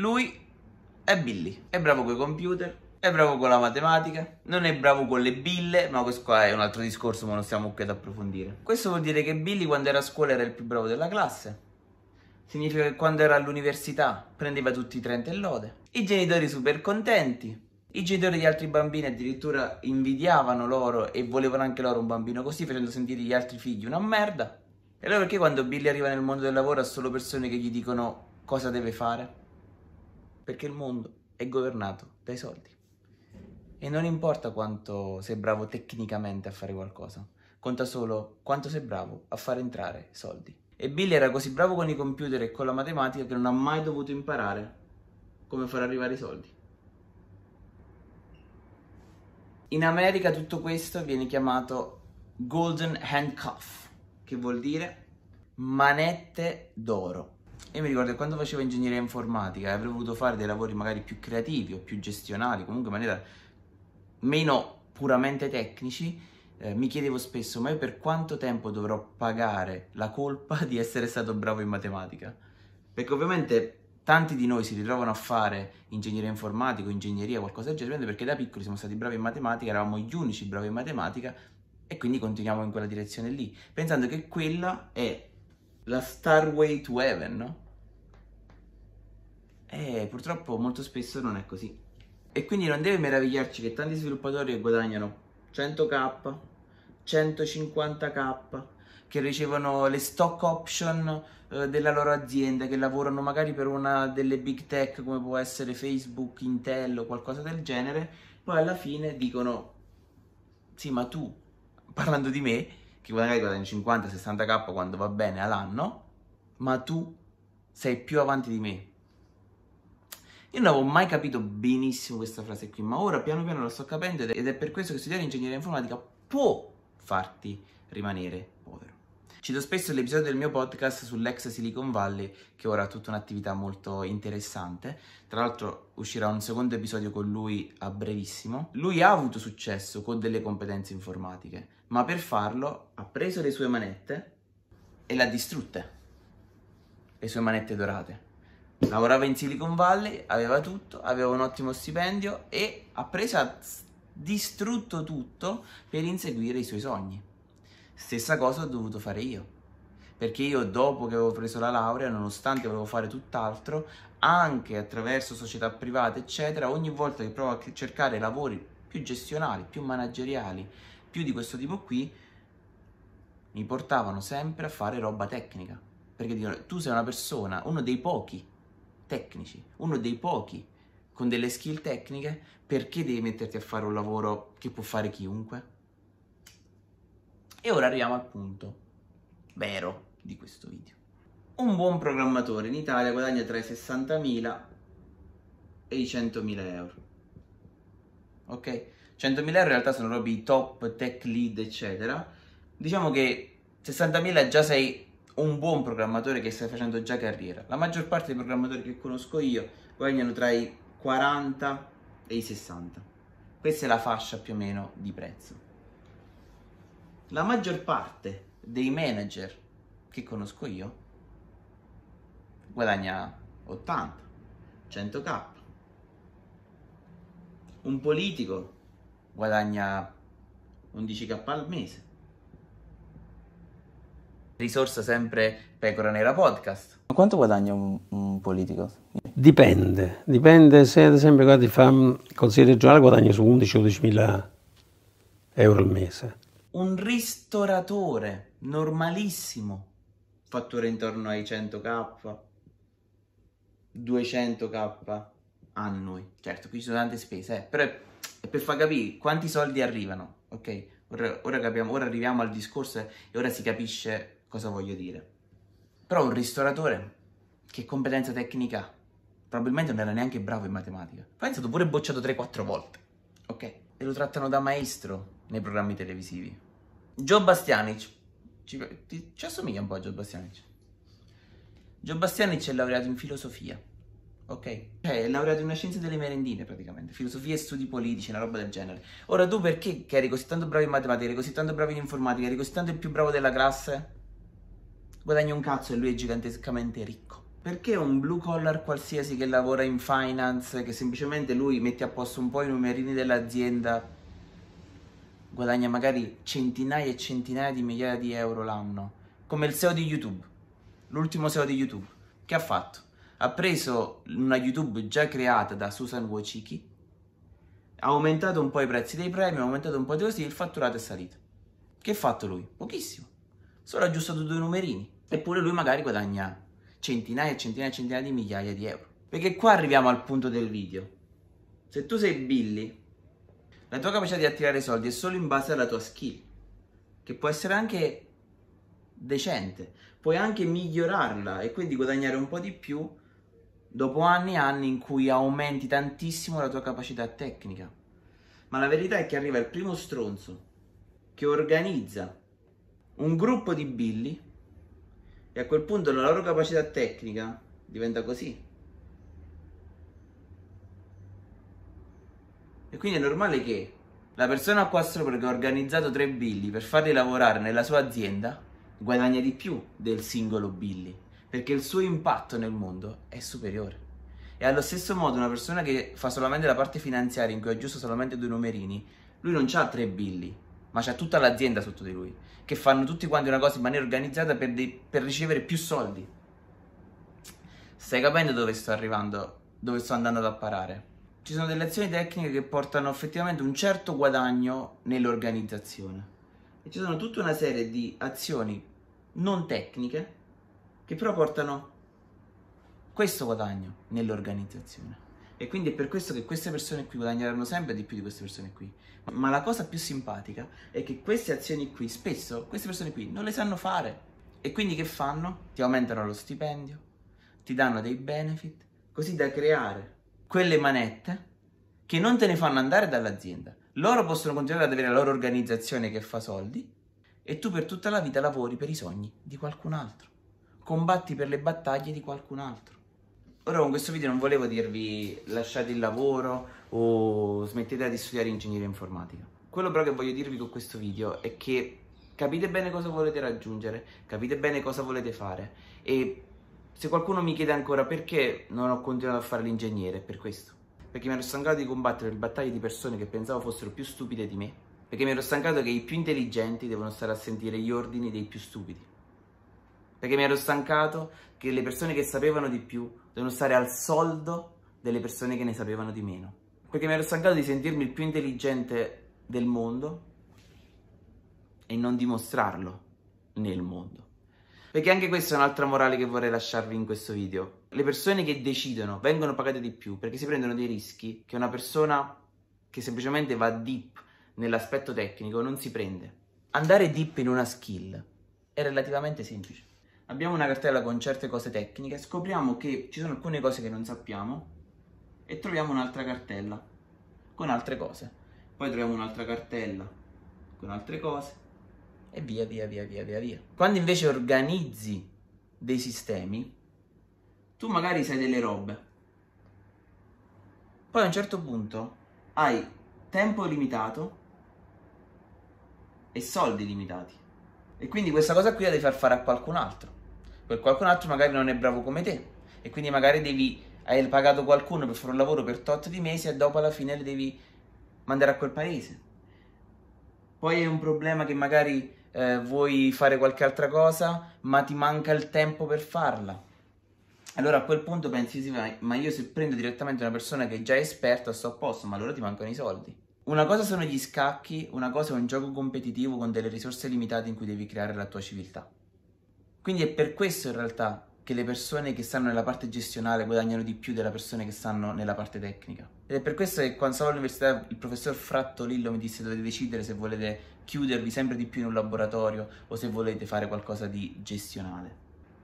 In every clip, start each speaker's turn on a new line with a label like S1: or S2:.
S1: Lui è Billy, è bravo con i computer, è bravo con la matematica, non è bravo con le bille, ma questo qua è un altro discorso, ma non stiamo qui ad approfondire. Questo vuol dire che Billy quando era a scuola era il più bravo della classe. Significa che quando era all'università prendeva tutti i 30 e lode. I genitori super contenti. I genitori di altri bambini addirittura invidiavano loro e volevano anche loro un bambino così, facendo sentire gli altri figli una merda. E allora perché quando Billy arriva nel mondo del lavoro ha solo persone che gli dicono cosa deve fare? perché il mondo è governato dai soldi. E non importa quanto sei bravo tecnicamente a fare qualcosa, conta solo quanto sei bravo a far entrare soldi. E Billy era così bravo con i computer e con la matematica che non ha mai dovuto imparare come far arrivare i soldi. In America tutto questo viene chiamato golden handcuff, che vuol dire manette d'oro. Io mi ricordo che quando facevo ingegneria informatica e avrei voluto fare dei lavori magari più creativi o più gestionali, comunque in maniera meno puramente tecnici, eh, mi chiedevo spesso, ma io per quanto tempo dovrò pagare la colpa di essere stato bravo in matematica? Perché ovviamente tanti di noi si ritrovano a fare ingegneria informatica, ingegneria, qualcosa del genere, perché da piccoli siamo stati bravi in matematica, eravamo gli unici bravi in matematica e quindi continuiamo in quella direzione lì, pensando che quella è la Star Way to Heaven, no? Eh, purtroppo molto spesso non è così. E quindi non deve meravigliarci che tanti sviluppatori guadagnano 100k, 150k, che ricevono le stock option eh, della loro azienda, che lavorano magari per una delle big tech come può essere Facebook, Intel o qualcosa del genere, poi alla fine dicono, sì ma tu, parlando di me, che magari guadagni 50-60k quando va bene all'anno, ma tu sei più avanti di me. Io non avevo mai capito benissimo questa frase qui, ma ora piano piano la sto capendo ed è per questo che studiare ingegneria informatica può farti rimanere Cito spesso l'episodio del mio podcast sull'ex Silicon Valley, che ora ha tutta un'attività molto interessante. Tra l'altro uscirà un secondo episodio con lui a brevissimo. Lui ha avuto successo con delle competenze informatiche, ma per farlo ha preso le sue manette e le ha distrutte. Le sue manette dorate. Lavorava in Silicon Valley, aveva tutto, aveva un ottimo stipendio e ha preso ha distrutto tutto per inseguire i suoi sogni. Stessa cosa ho dovuto fare io. Perché io dopo che avevo preso la laurea, nonostante volevo fare tutt'altro, anche attraverso società private, eccetera, ogni volta che provo a cercare lavori più gestionali, più manageriali, più di questo tipo qui, mi portavano sempre a fare roba tecnica. Perché dicono, tu sei una persona, uno dei pochi tecnici, uno dei pochi con delle skill tecniche, perché devi metterti a fare un lavoro che può fare chiunque? E ora arriviamo al punto vero di questo video. Un buon programmatore in Italia guadagna tra i 60.000 e i 100.000 euro. Ok? 100.000 euro in realtà sono proprio i top tech lead, eccetera. Diciamo che 60.000 già sei un buon programmatore che stai facendo già carriera. La maggior parte dei programmatori che conosco io guadagnano tra i 40 e i 60. Questa è la fascia più o meno di prezzo la maggior parte dei manager che conosco io guadagna 80, 100k. Un politico guadagna 11k al mese. Risorsa sempre Pecora Nera Podcast. Ma quanto guadagna un, un politico? Dipende, dipende se ad esempio guardi fa consiglio regionale guadagna su 11-12 mila euro al mese un ristoratore normalissimo, fattore intorno ai 100k, 200k annui. Certo, qui ci sono tante spese, eh, però è per far capire quanti soldi arrivano, ok? Ora, ora, capiamo, ora arriviamo al discorso e ora si capisce cosa voglio dire. Però un ristoratore, che competenza tecnica Probabilmente non era neanche bravo in matematica. Poi è stato pure bocciato 3-4 volte, ok? E lo trattano da maestro nei programmi televisivi. Joe Bastianic. Ci, ti, ci assomiglia un po' a Joe Bastianic. Joe Bastianic è laureato in filosofia, ok? Cioè è laureato in una scienza delle merendine praticamente, filosofia e studi politici, una roba del genere. Ora tu perché che eri così tanto bravo in matematica, eri così tanto bravo in informatica, eri così tanto il più bravo della classe? Guadagni un cazzo e lui è gigantescamente ricco. Perché un blue collar qualsiasi che lavora in finance, che semplicemente lui mette a posto un po' i numerini dell'azienda guadagna magari centinaia e centinaia di migliaia di euro l'anno, come il SEO di YouTube, l'ultimo SEO di YouTube, che ha fatto? Ha preso una YouTube già creata da Susan Wojcicki, ha aumentato un po' i prezzi dei premi, ha aumentato un po' di così, il fatturato è salito. Che ha fatto lui? Pochissimo. Solo ha aggiustato due numerini. Eppure lui magari guadagna centinaia e centinaia e centinaia di migliaia di euro. Perché qua arriviamo al punto del video. Se tu sei Billy la tua capacità di attirare soldi è solo in base alla tua skill, che può essere anche decente. Puoi anche migliorarla e quindi guadagnare un po' di più dopo anni e anni in cui aumenti tantissimo la tua capacità tecnica. Ma la verità è che arriva il primo stronzo che organizza un gruppo di billi e a quel punto la loro capacità tecnica diventa così, E quindi è normale che la persona qua sopra che ha organizzato tre Billy per farli lavorare nella sua azienda guadagna di più del singolo Billy, perché il suo impatto nel mondo è superiore. E allo stesso modo una persona che fa solamente la parte finanziaria in cui aggiusta solamente due numerini, lui non ha tre Billy, ma c'ha tutta l'azienda sotto di lui, che fanno tutti quanti una cosa in maniera organizzata per, dei, per ricevere più soldi. Stai capendo dove sto arrivando, dove sto andando ad apparare? ci sono delle azioni tecniche che portano effettivamente un certo guadagno nell'organizzazione e ci sono tutta una serie di azioni non tecniche che però portano questo guadagno nell'organizzazione. E quindi è per questo che queste persone qui guadagneranno sempre di più di queste persone qui. Ma la cosa più simpatica è che queste azioni qui, spesso queste persone qui non le sanno fare. E quindi che fanno? Ti aumentano lo stipendio, ti danno dei benefit, così da creare quelle manette che non te ne fanno andare dall'azienda. Loro possono continuare ad avere la loro organizzazione che fa soldi e tu per tutta la vita lavori per i sogni di qualcun altro. Combatti per le battaglie di qualcun altro. Ora con questo video non volevo dirvi lasciate il lavoro o smettete di studiare ingegneria informatica. Quello però che voglio dirvi con questo video è che capite bene cosa volete raggiungere, capite bene cosa volete fare e se qualcuno mi chiede ancora perché non ho continuato a fare l'ingegnere, è per questo. Perché mi ero stancato di combattere le battaglie di persone che pensavo fossero più stupide di me. Perché mi ero stancato che i più intelligenti devono stare a sentire gli ordini dei più stupidi. Perché mi ero stancato che le persone che sapevano di più devono stare al soldo delle persone che ne sapevano di meno. Perché mi ero stancato di sentirmi il più intelligente del mondo e non dimostrarlo nel mondo. Perché anche questa è un'altra morale che vorrei lasciarvi in questo video. Le persone che decidono vengono pagate di più perché si prendono dei rischi che una persona che semplicemente va deep nell'aspetto tecnico non si prende. Andare deep in una skill è relativamente semplice. Abbiamo una cartella con certe cose tecniche, scopriamo che ci sono alcune cose che non sappiamo e troviamo un'altra cartella con altre cose. Poi troviamo un'altra cartella con altre cose e via via via via via via. Quando invece organizzi dei sistemi, tu magari sai delle robe, poi a un certo punto hai tempo limitato e soldi limitati. E quindi questa cosa qui la devi far fare a qualcun altro. Quel qualcun altro magari non è bravo come te. E quindi magari devi, hai pagato qualcuno per fare un lavoro per tot di mesi e dopo alla fine le devi mandare a quel paese. Poi è un problema che magari eh, vuoi fare qualche altra cosa, ma ti manca il tempo per farla. Allora a quel punto pensi, sì, ma io se prendo direttamente una persona che è già esperta sto a posto, ma allora ti mancano i soldi. Una cosa sono gli scacchi, una cosa è un gioco competitivo con delle risorse limitate in cui devi creare la tua civiltà. Quindi è per questo in realtà che le persone che stanno nella parte gestionale guadagnano di più delle persone che stanno nella parte tecnica. Ed è per questo che quando stavo all'università il professor Frattolillo mi disse dovete decidere se volete chiudervi sempre di più in un laboratorio o se volete fare qualcosa di gestionale.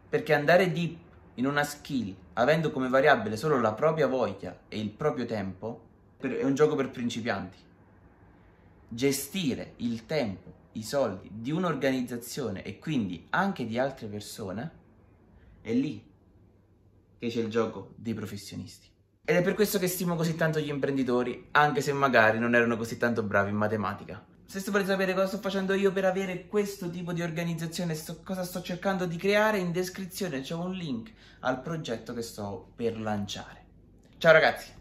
S1: Perché andare deep in una skill avendo come variabile solo la propria voglia e il proprio tempo è un gioco per principianti. Gestire il tempo, i soldi di un'organizzazione e quindi anche di altre persone è lì che c'è il gioco dei professionisti. Ed è per questo che stimo così tanto gli imprenditori, anche se magari non erano così tanto bravi in matematica. Se volete sapere cosa sto facendo io per avere questo tipo di organizzazione, sto, cosa sto cercando di creare, in descrizione c'è un link al progetto che sto per lanciare. Ciao ragazzi!